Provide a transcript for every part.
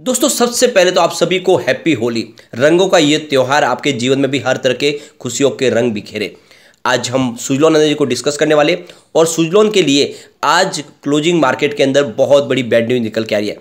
दोस्तों सबसे पहले तो आप सभी को हैप्पी होली रंगों का ये त्यौहार आपके जीवन में भी हर तरह के खुशियों के रंग बिखेरे आज हम सुजलोन एनर्जी को डिस्कस करने वाले और सुजलोन के लिए आज क्लोजिंग मार्केट के अंदर बहुत बड़ी बैड न्यूज निकल के आ रही है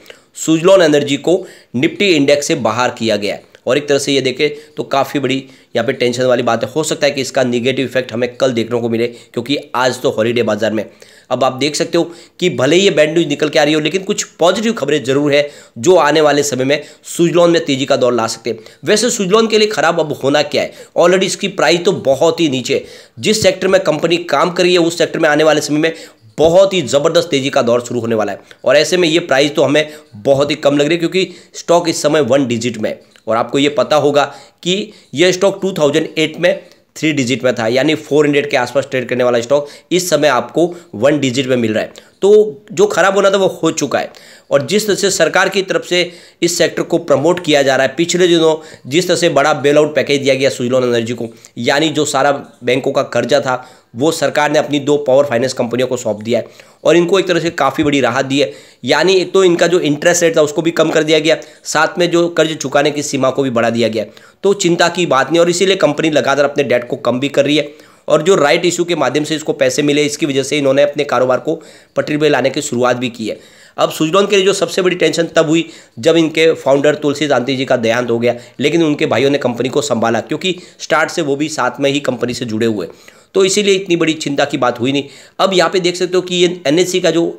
सुजलोन एनर्जी को निफ्टी इंडेक्स से बाहर किया गया है और एक तरह से ये देखें तो काफ़ी बड़ी यहाँ पे टेंशन वाली बात है हो सकता है कि इसका निगेटिव इफेक्ट हमें कल देखने को मिले क्योंकि आज तो हॉलीडे बाजार में अब आप देख सकते हो कि भले ही ये बैंड न्यूज निकल के आ रही हो लेकिन कुछ पॉजिटिव खबरें जरूर है जो आने वाले समय में सुजलॉन में तेजी का दौर ला सकते हैं वैसे सुजलॉन के लिए खराब अब होना क्या है ऑलरेडी इसकी प्राइस तो बहुत ही नीचे जिस सेक्टर में कंपनी काम कर रही है उस सेक्टर में आने वाले समय में बहुत ही ज़बरदस्त तेज़ी का दौर शुरू होने वाला है और ऐसे में ये प्राइस तो हमें बहुत ही कम लग रही है क्योंकि स्टॉक इस समय वन डिजिट में और आपको ये पता होगा कि यह स्टॉक 2008 में थ्री डिजिट में था यानी 400 के आसपास ट्रेड करने वाला स्टॉक इस समय आपको वन डिजिट में मिल रहा है तो जो खराब होना था वो हो चुका है और जिस तरह से सरकार की तरफ से इस सेक्टर को प्रमोट किया जा रहा है पिछले दिनों जिस तरह से बड़ा बेल आउट पैकेज दिया गया सुजलॉन एनर्जी को यानी जो सारा बैंकों का कर्जा था वो सरकार ने अपनी दो पावर फाइनेंस कंपनियों को सौंप दिया है और इनको एक तरह से काफ़ी बड़ी राहत दी है यानी एक तो इनका जो इंटरेस्ट रेट था उसको भी कम कर दिया गया साथ में जो कर्ज चुकाने की सीमा को भी बढ़ा दिया गया तो चिंता की बात नहीं और इसीलिए कंपनी लगातार अपने डेट को कम भी कर रही है और जो राइट इशू के माध्यम से इसको पैसे मिले इसकी वजह से इन्होंने अपने कारोबार को पटरी पर लाने की शुरुआत भी की है अब सुजलॉन के लिए जो सबसे बड़ी टेंशन तब हुई जब इनके फाउंडर तुलसी दांती जी का देहांत हो गया लेकिन उनके भाइयों ने कंपनी को संभाला क्योंकि स्टार्ट से वो भी साथ में ही कंपनी से जुड़े हुए तो इसीलिए इतनी बड़ी चिंता की बात हुई नहीं अब यहाँ पे देख सकते हो कि ये एन का जो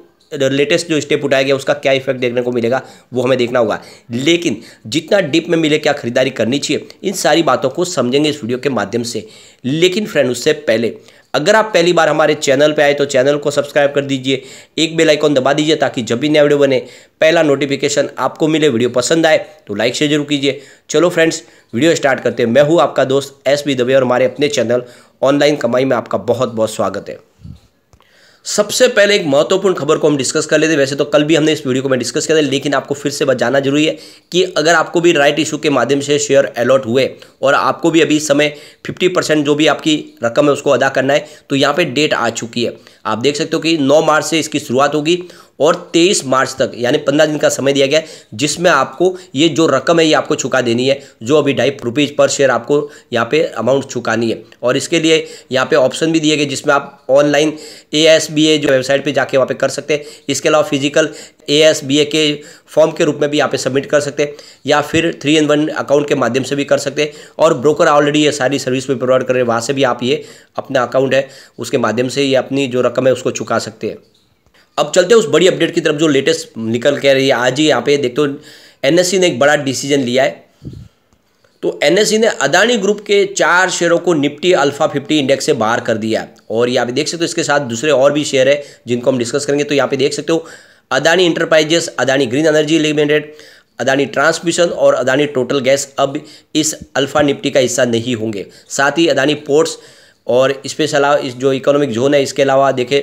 लेटेस्ट जो स्टेप उठाया गया उसका क्या इफेक्ट देखने को मिलेगा वो हमें देखना होगा लेकिन जितना डिप में मिले क्या खरीदारी करनी चाहिए इन सारी बातों को समझेंगे इस वीडियो के माध्यम से लेकिन फ्रेंड उससे पहले अगर आप पहली बार हमारे चैनल पे आए तो चैनल को सब्सक्राइब कर दीजिए एक बेल आइकॉन दबा दीजिए ताकि जब भी नया वीडियो बने पहला नोटिफिकेशन आपको मिले वीडियो पसंद आए तो लाइक शेयर जरूर कीजिए चलो फ्रेंड्स वीडियो स्टार्ट करते हैं मैं हूँ आपका दोस्त एस बी दबे और हमारे अपने चैनल ऑनलाइन कमाई में आपका बहुत बहुत स्वागत है सबसे पहले एक महत्वपूर्ण खबर को हम डिस्कस कर लेते वैसे तो कल भी हमने इस वीडियो को मैं डिस्कस किया था लेकिन आपको फिर से बताना जरूरी है कि अगर आपको भी राइट इशू के माध्यम से शेयर अलॉट हुए और आपको भी अभी समय 50 परसेंट जो भी आपकी रकम है उसको अदा करना है तो यहाँ पे डेट आ चुकी है आप देख सकते हो कि 9 मार्च से इसकी शुरुआत होगी और 23 मार्च तक यानी 15 दिन का समय दिया गया है जिसमें आपको ये जो रकम है ये आपको चुका देनी है जो अभी ढाई रुपीज़ पर शेयर आपको यहाँ पे अमाउंट चुकानी है और इसके लिए यहाँ पे ऑप्शन भी दिए गए जिसमें आप online A S B A जो वेबसाइट पे जाके वहाँ पे कर सकते हैं इसके अलावा physical A S B A के फॉर्म के रूप में भी यहाँ पे सबमिट कर सकते हैं या फिर थ्री इन वन अकाउंट के माध्यम से भी कर सकते हैं और ब्रोकर ऑलरेडी ये सारी सर्विस भी प्रोवाइड कर रहे हैं वहाँ से भी आप ये अपना अकाउंट है उसके माध्यम से ये अपनी जो रकम है उसको चुका सकते हैं अब चलते हैं उस बड़ी अपडेट की तरफ जो लेटेस्ट निकल के रही है आज ही यहाँ पे देखते हो एन e ने एक बड़ा डिसीजन लिया है तो एन e ने अदानी ग्रुप के चार शेयरों को निफ्टी अल्फा 50 इंडेक्स से बाहर कर दिया और यहाँ पे देख सकते हो इसके साथ दूसरे और भी शेयर है जिनको हम डिस्कस करेंगे तो यहाँ पे देख सकते हो Adani enterprises Adani green energy limited Adani transmission और अदानी टोटल गैस अब इस अल्फा निफ्टी का हिस्सा नहीं होंगे साथ ही अदानी पोर्ट्स और इसके अलावा इस जो इकोनॉमिक जोन है इसके अलावा देखें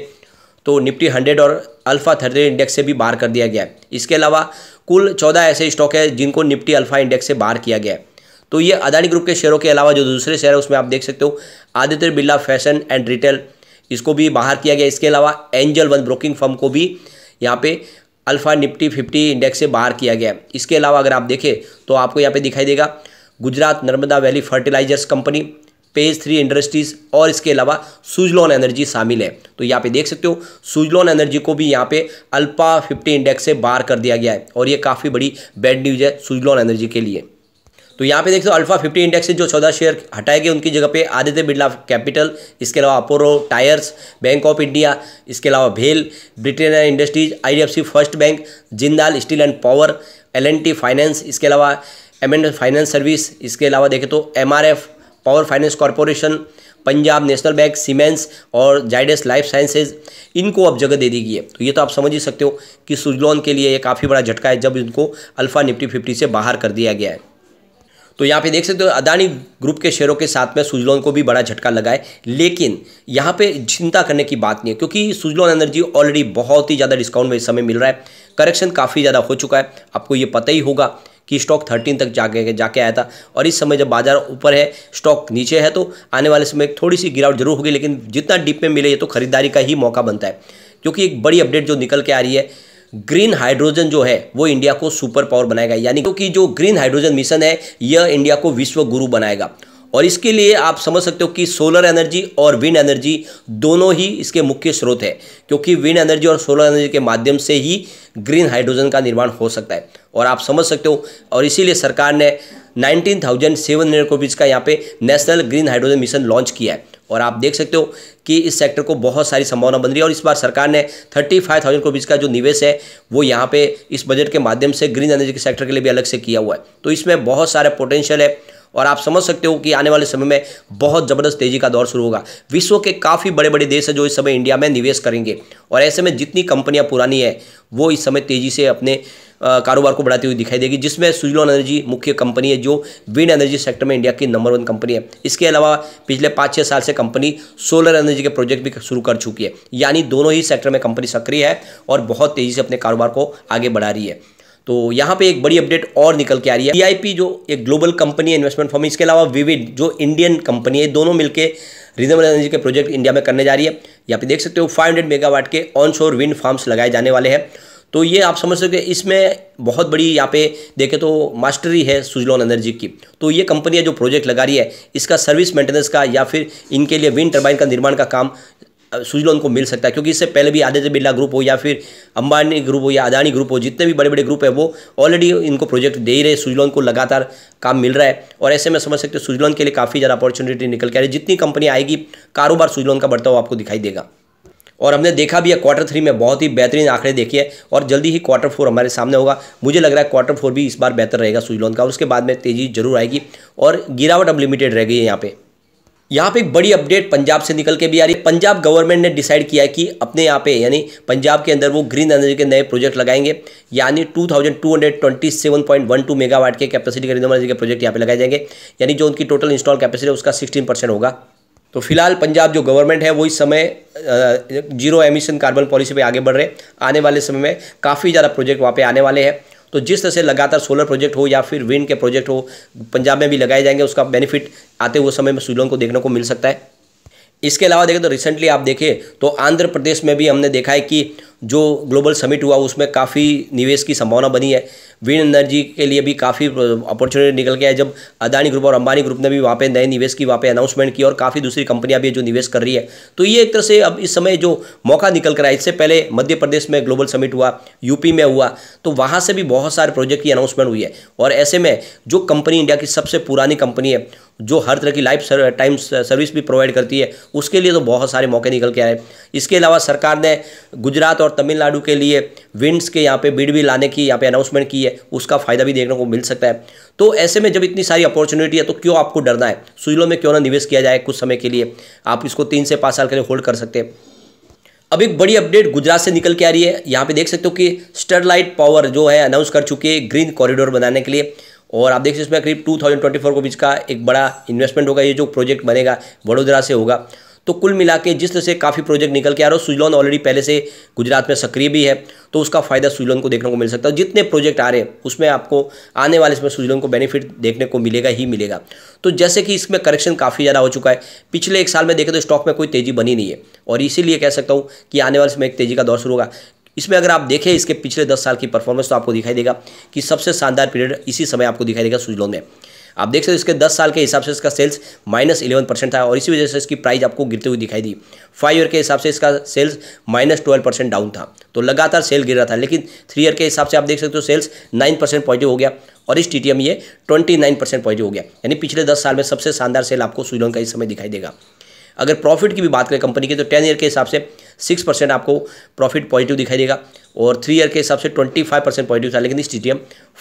तो निफ्टी हंड्रेड और अल्फा थर्टी इंडेक्स से भी बाहर कर दिया गया है इसके अलावा कुल चौदह ऐसे स्टॉक है जिनको निफ्टी अल्फा इंडेक्स से बाहर किया गया है तो ये अदानी ग्रुप के शेयरों के अलावा जो दूसरे शेयर है उसमें आप देख सकते हो Aditya Birla fashion and retail इसको भी बाहर किया गया इसके अलावा एंजल वन ब्रोकिंग फर्म को भी यहाँ पे अल्फ़ा निफ्टी फिफ्टी इंडेक्स से बाहर किया गया है इसके अलावा अगर आप देखें तो आपको यहाँ पे दिखाई देगा Gujarat Narmada valley fertilizers company page three industries और इसके अलावा सुजलॉन एनर्जी शामिल है तो यहाँ पे देख सकते हो सुजलॉन एनर्जी को भी यहाँ पे अल्फा फिफ्टी इंडेक्स से बाहर कर दिया गया है और ये काफ़ी बड़ी बैड न्यूज़ है सुजलॉन एनर्जी के लिए तो यहाँ पे देख सो हो अल्फा फिफ्टी इंडेक्स से जो चौदह शेयर हटाए गए उनकी जगह पे आदित्य बिरला कैपिटल इसके अलावा Apollo tyres bank of India इसके अलावा भेल Britannia industries I first bank Jindal steel and power L finance इसके अलावा एम फाइनेंस सर्विस इसके अलावा देखे तो M power finance corporation Punjab national bank Siemens और जाइडस लाइफ साइंसेज इनको अब जगह दे दी गई है तो ये तो आप समझ ही सकते हो कि सुजलॉन के लिए ये काफ़ी बड़ा झटका है जब इनको अल्फा निफ्टी फिफ्टी से बाहर कर दिया गया है तो यहाँ पे देख सकते हो तो अदानी ग्रुप के शेयरों के साथ में सुजलॉन को भी बड़ा झटका लगा है लेकिन यहाँ पे चिंता करने की बात नहीं है क्योंकि सुजलॉन एनर्जी ऑलरेडी बहुत ही ज़्यादा डिस्काउंट में इस समय मिल रहा है करेक्शन काफ़ी ज़्यादा हो चुका है आपको ये पता ही होगा कि स्टॉक थर्टीन तक जाके जाके आया था और इस समय जब बाजार ऊपर है स्टॉक नीचे है तो आने वाले समय थोड़ी सी गिरावट जरूर होगी लेकिन जितना डिप में मिले ये तो खरीदारी का ही मौका बनता है क्योंकि एक बड़ी अपडेट जो निकल के आ रही है ग्रीन हाइड्रोजन जो है वो इंडिया को सुपर पावर बनाएगा यानी क्योंकि जो ग्रीन हाइड्रोजन मिशन है यह इंडिया को विश्व गुरु बनाएगा और इसके लिए आप समझ सकते हो कि सोलर एनर्जी और विंड एनर्जी दोनों ही इसके मुख्य स्रोत है क्योंकि विंड एनर्जी और सोलर एनर्जी के माध्यम से ही ग्रीन हाइड्रोजन का निर्माण हो सकता है और आप समझ सकते हो और इसीलिए सरकार ने 19,700 थाउजेंड सेवन हंड्रेड कॉपीज़ का यहाँ पे national green hydrogen mission launch किया है और आप देख सकते हो कि इस सेक्टर को बहुत सारी संभावना बन रही है और इस बार सरकार ने थर्टी फाइव थाउजेंड करोड़ का जो निवेश है वो यहाँ पे इस बजट के माध्यम से ग्रीन एनर्जी के सेक्टर के लिए भी अलग से किया हुआ है तो इसमें बहुत सारा पोटेंशियल है और आप समझ सकते हो कि आने वाले समय में बहुत ज़बरदस्त तेज़ी का दौर शुरू होगा विश्व के काफ़ी बड़े बड़े देश हैं जो इस समय इंडिया में निवेश करेंगे और ऐसे में जितनी कंपनियाँ पुरानी है वो इस समय तेज़ी से अपने कारोबार को बढ़ाती हुई दिखाई देगी जिसमें सुजलॉन एनर्जी मुख्य कंपनी है जो विंड एनर्जी सेक्टर में इंडिया की नंबर वन कंपनी है इसके अलावा पिछले पाँच छः साल से कंपनी सोलर एनर्जी के प्रोजेक्ट भी शुरू कर चुकी है यानी दोनों ही सेक्टर में कंपनी सक्रिय है और बहुत तेज़ी से अपने कारोबार को आगे बढ़ा रही है तो यहाँ पे एक बड़ी अपडेट और निकल के आ रही है वीआईपी जो एक ग्लोबल कंपनी है इन्वेस्टमेंट फॉर्म इसके अलावा विविड जो इंडियन कंपनी है दोनों मिलकर रिजनेबल एनर्जी के प्रोजेक्ट इंडिया में करने जा रही है यहाँ पे देख सकते हो 500 मेगावाट के ऑन शोर विंड फार्म्स लगाए जाने वाले हैं तो ये आप समझ सकते हो इसमें बहुत बड़ी यहाँ पे देखें तो मास्टरी है सुजलॉन एनर्जी की तो ये कंपनी है जो प्रोजेक्ट लगा रही है इसका सर्विस मेंटेनेंस का या फिर इनके लिए विंड टर्बाइन का निर्माण का काम सूझ लो उनको मिल सकता है क्योंकि इससे पहले भी आदित्य बिरला ग्रुप हो या फिर अंबानी ग्रुप हो या अदानी ग्रुप हो जितने भी बड़े बड़े ग्रुप है वो ऑलरेडी इनको प्रोजेक्ट दे ही रहे सूझ लो उनको लगातार काम मिल रहा है और ऐसे में समझ सकते हो सूझलोन के लिए काफ़ी ज़्यादा अपॉर्चुनिटी निकल के आ रही जितनी कंपनी आएगी कारोबार सूझलोन का बढ़ता हुआ आपको दिखाई देगा और हमने देखा भी है क्वार्टर थ्री में बहुत ही बेहतरीन आंकड़े देखे हैं और जल्दी ही क्वार्टर फोर हमारे सामने होगा मुझे लग रहा है क्वार्टर फोर भी इस बार बेहतर रहेगा सुजलोन का और उसके बाद में तेजी जरूर आएगी और गिरावट अब लिमिटेड रह गई है यहाँ पर यहाँ पे एक बड़ी अपडेट पंजाब से निकल के भी आ रही है पंजाब गवर्नमेंट ने डिसाइड किया है कि अपने यहाँ पे यानी पंजाब के अंदर वो ग्रीन एनर्जी के नए प्रोजेक्ट लगाएंगे यानी 2227.12 मेगावाट के कैपेसिटी के रिन्यूएबल एनर्जी के प्रोजेक्ट यहाँ पे लगाए जाएंगे यानी जो उनकी टोटल इंस्टॉल कैपेसिटी है उसका सिक्सटीन परसेंट होगा तो फिलहाल पंजाब जो गवर्नमेंट है वो इस समय जीरो एमिशन कार्बन पॉलिसी पर आगे बढ़ रहे आने वाले समय में काफ़ी ज़्यादा प्रोजेक्ट वहाँ पे आने वाले हैं तो जिस तरह से लगातार सोलर प्रोजेक्ट हो या फिर विंड के प्रोजेक्ट हो पंजाब में भी लगाए जाएंगे उसका बेनिफिट आते हुए समय में शिलोंग को देखने को मिल सकता है इसके अलावा देखें तो रिसेंटली आप देखें तो आंध्र प्रदेश में भी हमने देखा है कि जो ग्लोबल समिट हुआ उसमें काफ़ी निवेश की संभावना बनी है विंड एनर्जी के लिए भी काफ़ी अपॉर्चुनिटी निकल गया है जब अदानी ग्रुप और अंबानी ग्रुप ने भी वहाँ पे नए निवेश की वहाँ पे अनाउंसमेंट की और काफ़ी दूसरी कंपनियाँ भी जो निवेश कर रही है तो ये एक तरह से अब इस समय जो मौका निकल कर आया इससे पहले मध्य प्रदेश में ग्लोबल समिट हुआ यूपी में हुआ तो वहाँ से भी बहुत सारे प्रोजेक्ट की अनाउंसमेंट हुई है और ऐसे में जो कंपनी इंडिया की सबसे पुरानी कंपनी है जो हर तरह की लाइफ टाइम सर्विस भी प्रोवाइड करती है उसके लिए तो बहुत सारे मौके निकल के आए इसके अलावा सरकार ने गुजरात और और तमिलनाडु के लिए विंड्स के यहाँ पे बिड भी लाने की यहाँ पे अनाउंसमेंट की है उसका फायदा भी देखने को मिल सकता है तो ऐसे में जब इतनी सारी अपॉर्चुनिटी है तो क्यों आपको डरना है सुइलों में क्यों ना निवेश किया जाए कुछ समय के लिए आप इसको तीन से पाँच साल के लिए होल्ड कर सकते हैं अब एक बड़ी अपडेट गुजरात से निकल के आ रही है यहाँ पे देख सकते हो कि स्टरलाइट पावर जो है अनाउंस कर चुके हैं ग्रीन कॉरिडोर बनाने के लिए और आप देख सकते हो इसमें करीब 2024 को बीच का एक बड़ा इन्वेस्टमेंट होगा ये जो प्रोजेक्ट बनेगा वडोदरा से होगा तो कुल मिला के जिस तरह से काफ़ी प्रोजेक्ट निकल के आ रहे हो सुजलॉन ऑलरेडी पहले से गुजरात में सक्रिय भी है तो उसका फ़ायदा सुजलॉन को देखने को मिल सकता है जितने प्रोजेक्ट आ रहे हैं उसमें आपको आने वाले इसमें सुजलॉन को बेनिफिट देखने को मिलेगा ही मिलेगा तो जैसे कि इसमें करेक्शन काफ़ी ज़्यादा हो चुका है पिछले एक साल में देखें तो स्टॉक में कोई तेज़ी बनी नहीं है और इसीलिए कह सकता हूँ कि आने वाले इसमें एक तेज़ी का दौर शुरू होगा इसमें अगर आप देखें इसके पिछले दस साल की परफॉर्मेंस तो आपको दिखाई देगा कि सबसे शानदार पीरियड इसी समय आपको दिखाई देगा सुजलॉन में आप देख सकते हो इसके दस साल के हिसाब से इसका सेल्स माइनस इलेवन परसेंट था और इसी वजह से इसकी प्राइस आपको गिरते हुए दिखाई दी फाइव ईयर के हिसाब से इसका sales minus twelve percent down था तो लगातार सेल गिर रहा था लेकिन थ्री ईयर के हिसाब से आप देख सकते हो सेल्स नाइन परसेंट पॉजिटिव हो गया और इस टी ये ट्वेंटी नाइन परसेंट पॉजिटिव हो गया यानी पिछले दस साल में सबसे शानदार सेल आपको का इस समय दिखाई देगा अगर प्रॉफिट की भी बात करें कंपनी की तो टेन ईयर के हिसाब से सिक्स परसेंट आपको प्रॉफिट पॉजिटिव दिखाई देगा और थ्री ईयर के हिसाब से ट्वेंटी फाइव परसेंट पॉजिटिव था लेकिन इस टी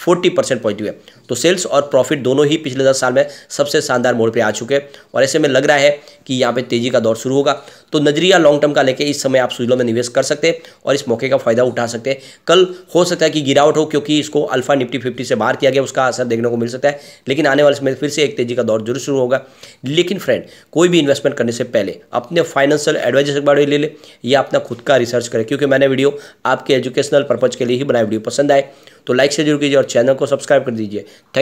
फोर्टी परसेंट पॉजिटिव है तो सेल्स और प्रॉफिट दोनों ही पिछले दस साल में सबसे शानदार मोड़ पर आ चुके हैं और ऐसे में लग रहा है कि यहाँ पर तेजी का दौर शुरू होगा तो नजरिया लॉन्ग टर्म का लेके इस समय आप सुजलों में निवेश कर सकते हैं और इस मौके का फायदा उठा सकते हैं कल हो सकता है कि गिरावट हो क्योंकि इसको अल्फा निफ्टी फिफ्टी से बाहर किया गया उसका असर देखने को मिल सकता है लेकिन आने वाले समय फिर से एक तेजी का दौर जरूर शुरू होगा लेकिन फ्रेंड कोई भी इन्वेस्टमेंट करने से पहले अपने फाइनेंशियल एडवाइजर के बारे में ले लें या अपना खुद का रिसर्च करें क्योंकि मैंने वीडियो आपके एजुकेशनल पर्पज़ के लिए ही बनाए वीडियो पसंद आए तो लाइक से जरूर कीजिए और चैनल को सब्सक्राइब कर दीजिए थैंक